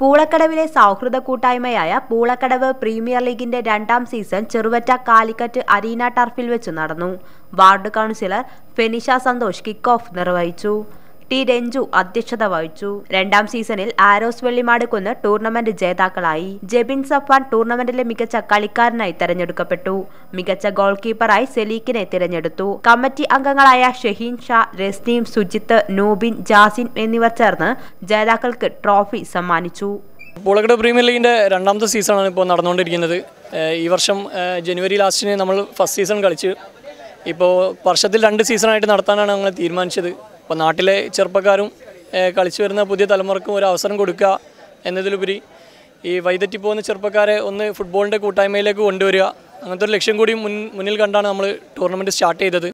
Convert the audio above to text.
പൂളക്കടവിലെ സൗഹൃദ കൂട്ടായ്മയായ പൂളക്കടവ് പ്രീമിയർ ലീഗിന്റെ രണ്ടാം സീസൺ ചെറുവറ്റ കാലിക്കറ്റ് അരീന ടർഫിൽ വെച്ച് നടന്നു ward councillor Fenisha Santhosh kick നിർവഹിച്ചു ടി രഞ്ജു അധ്യക്ഷത വഹിച്ചു രണ്ടാം സീസണിൽ ആരോസ് വെള്ളിമാട് കുന്ന് ടൂർണമെന്റ് ജേതാക്കളായി ജെബിൻ സഫാൻ ടൂർണമെന്റിലെ മികച്ച കളിക്കാരനായി തെരഞ്ഞെടുക്കപ്പെട്ടു മികച്ച ഗോൾ കീപ്പറായി സെലീക്കിനെ തിരഞ്ഞെടുത്തു കമ്മിറ്റി അംഗങ്ങളായ ഷഹീൻ ഷാ രസ്നീം സുജിത്ത് നൂബിൻ ജാസിൻ എന്നിവർ ചേർന്ന് ജേതാക്കൾക്ക് ട്രോഫി സമ്മാനിച്ചു പൂളക്കട പ്രീമിയർ ലീഗിൻ്റെ രണ്ടാമത്തെ സീസണാണ് ഇപ്പോൾ നടന്നുകൊണ്ടിരിക്കുന്നത് ഈ വർഷം ജനുവരി ലാസ്റ്റിന് നമ്മൾ ഫസ്റ്റ് സീസൺ കളിച്ച് ഇപ്പോൾ വർഷത്തിൽ രണ്ട് സീസണായിട്ട് നടത്താനാണ് ഞങ്ങൾ തീരുമാനിച്ചത് അപ്പോൾ നാട്ടിലെ ചെറുപ്പക്കാരും കളിച്ചു വരുന്ന പുതിയ തലമുറക്കും ഒരു അവസരം കൊടുക്കുക എന്നതിലുപരി ഈ വൈതെറ്റി പോകുന്ന ചെറുപ്പക്കാരെ ഒന്ന് ഫുട്ബോളിൻ്റെ കൂട്ടായ്മയിലേക്ക് കൊണ്ടുവരിക അങ്ങനത്തെ ഒരു ലക്ഷ്യം കൂടി മുൻ മുന്നിൽ കണ്ടാണ് നമ്മൾ ടൂർണമെൻറ്റ് സ്റ്റാർട്ട് ചെയ്തത്